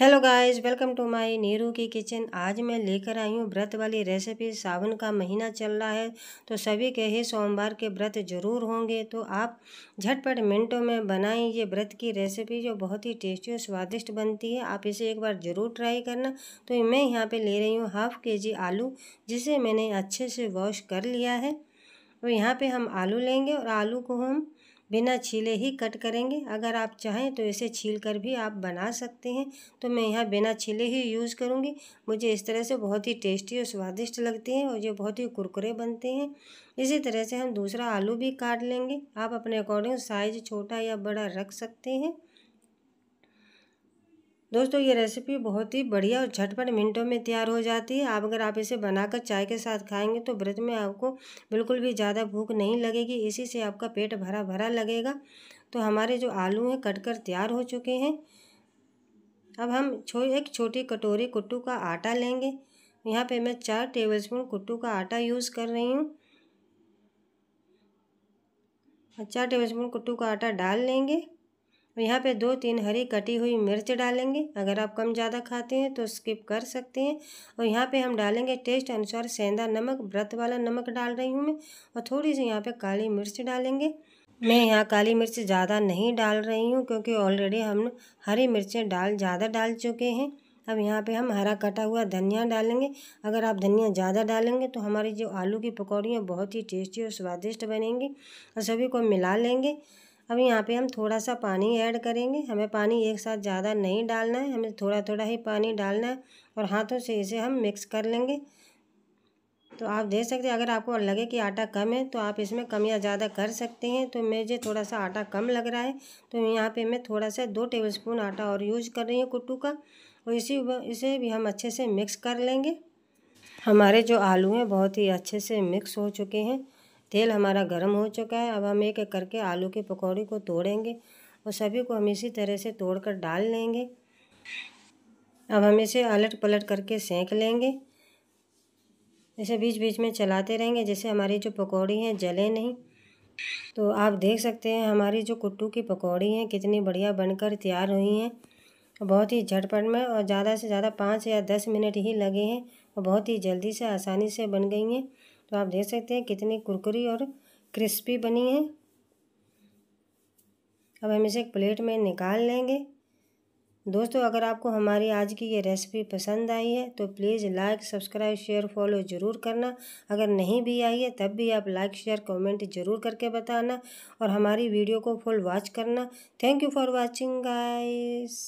hello guys welcome to my Neeru की kitchen आज मैं लेकर आई हूँ व्रत वाली रेसिपी सावन का महीना चल रहा है तो सभी के ही सोमवार के व्रत जरूर होंगे तो आप झटपट मिनटों में बनाएं ये व्रत की रेसिपी जो बहुत ही टेस्टी और स्वादिष्ट बनती है आप इसे एक बार ज़रूर ट्राई करना तो मैं यहाँ पर ले रही हूँ हाफ़ के जी आलू जिसे मैंने अच्छे से वॉश कर लिया है तो यहाँ पर हम आलू लेंगे और आलू को हम बिना छीले ही कट करेंगे अगर आप चाहें तो इसे छील कर भी आप बना सकते हैं तो मैं यहाँ बिना छीले ही यूज़ करूँगी मुझे इस तरह से बहुत ही टेस्टी और स्वादिष्ट लगते हैं और ये बहुत ही कुरकुरे बनते हैं इसी तरह से हम दूसरा आलू भी काट लेंगे आप अपने अकॉर्डिंग साइज छोटा या बड़ा रख सकते हैं दोस्तों ये रेसिपी बहुत ही बढ़िया और झटपट मिनटों में तैयार हो जाती है आप अगर आप इसे बनाकर चाय के साथ खाएंगे तो व्रत में आपको बिल्कुल भी ज़्यादा भूख नहीं लगेगी इसी से आपका पेट भरा भरा लगेगा तो हमारे जो आलू हैं कट कर तैयार हो चुके हैं अब हम छो एक छोटी कटोरी कुट्टू का आटा लेंगे यहाँ पर मैं चार टेबल कुट्टू का आटा यूज़ कर रही हूँ चार टेबल कुट्टू का आटा डाल लेंगे और तो यहाँ पे दो तीन हरी कटी हुई मिर्च डालेंगे अगर आप कम ज़्यादा खाते हैं तो स्किप कर सकते हैं और यहाँ पे हम डालेंगे टेस्ट अनुसार सेंधा नमक व्रत वाला नमक डाल रही हूँ मैं और थोड़ी सी यहाँ पे काली मिर्च डालेंगे मैं यहाँ काली मिर्च ज़्यादा नहीं डाल रही हूँ क्योंकि ऑलरेडी हम हरी मिर्चें डाल ज़्यादा डाल चुके हैं अब यहाँ पे हम हरा कटा हुआ धनिया डालेंगे अगर आप धनिया ज़्यादा डालेंगे तो हमारी जो आलू की पकौड़ियाँ बहुत ही टेस्टी और स्वादिष्ट बनेंगी और सभी को मिला लेंगे अब यहाँ पे हम थोड़ा सा पानी ऐड करेंगे हमें पानी एक साथ ज़्यादा नहीं डालना है हमें थोड़ा थोड़ा ही पानी डालना है और हाथों से इसे हम मिक्स कर लेंगे तो आप देख सकते हैं अगर आपको लगे कि आटा कम है तो आप इसमें कम या ज़्यादा कर सकते हैं तो मुझे थोड़ा सा आटा कम लग रहा है तो यहाँ पे मैं थोड़ा सा दो टेबलस्पून आटा और यूज़ कर रही हूँ कुट्टू का और इसी इसे भी हम अच्छे से मिक्स कर लेंगे हमारे जो आलू हैं बहुत ही अच्छे से मिक्स हो चुके हैं तेल हमारा गर्म हो चुका है अब हम एक एक करके आलू के पकौड़े को तोड़ेंगे और सभी को हम इसी तरह से तोड़ कर डाल लेंगे अब हम इसे अलट पलट करके सेंक लेंगे इसे बीच बीच में चलाते रहेंगे जैसे हमारी जो पकौड़ी हैं जले नहीं तो आप देख सकते हैं हमारी जो कुट्टू की पकौड़ी हैं कितनी बढ़िया बनकर तैयार हुई हैं बहुत ही झटपट में और ज़्यादा से ज़्यादा पाँच या दस मिनट ही लगे हैं और बहुत ही जल्दी से आसानी से बन गई हैं तो आप देख सकते हैं कितनी कुरकुरी और क्रिस्पी बनी है अब हम इसे एक प्लेट में निकाल लेंगे दोस्तों अगर आपको हमारी आज की ये रेसिपी पसंद आई है तो please like subscribe share follow ज़रूर करना अगर नहीं भी आई है तब भी आप लाइक शेयर कमेंट ज़रूर करके बताना और हमारी वीडियो को फुल वॉच करना thank you for watching guys